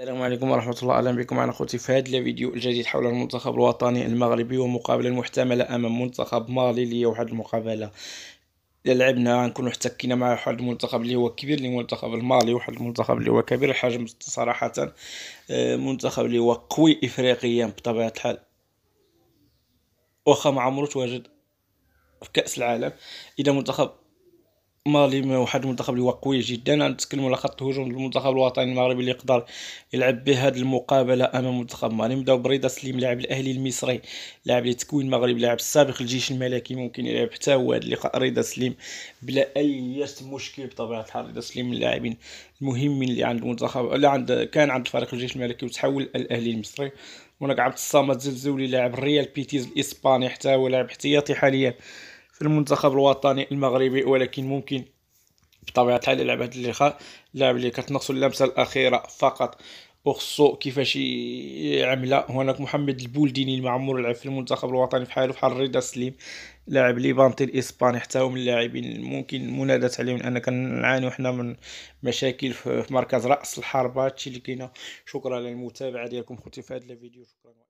السلام عليكم ورحمة الله أهلا بكم معنا أخوتي في هذا الفيديو الجديد حول المنتخب الوطني المغربي ومقابلة المحتملة أمام منتخب مالي اللي هي واحد المقابلة لعبنا غنكونو احتكينا مع واحد المنتخب اللي هو كبير المنتخب المالي واحد المنتخب اللي هو كبير الحجم صراحة آه، منتخب اللي هو قوي إفريقيا بطبيعة الحال واخا ما عمرو تواجد في كأس العالم إذا منتخب مالي واحد المنتخب اللي هو قوي جدا نتكلموا على خط الهجوم المنتخب الوطني المغربي اللي يقدر يلعب به المقابله امام منتخب مالي نبداو برضا سليم لاعب الاهلي المصري لاعب اللي تكوين مغربي لاعب السابق الجيش الملكي ممكن يلعب حتى هو هذا اللقاء رضا سليم بلا اي مشكل بطبيعه الحال رضا سليم من اللاعبين المهمين اللي عند المنتخب اللي عند كان عند فريق الجيش الملكي وتحول الاهلي المصري هناك عبد الصمد زلزولي لاعب ريال بيتيز الاسباني حتى هو لاعب احتياطي حاليا المنتخب الوطني المغربي ولكن ممكن بطبيعه الحال يلعب هذا اللقاء اللاعب اللي كتنقصو اللمسه الاخيره فقط وخصو كيفاش يعملها هناك محمد البولديني المعمور لعب في المنتخب الوطني حاله بحال رضا سليم لاعب ليبانتي الاسباني حتى هو من اللاعبين ممكن منادات عليهم لان كنعانيو حنا من مشاكل في مركز راس الحربه هادشي اللي كاينه شكرا للمتابعه ديالكم خوتي في هذا الفيديو شكرا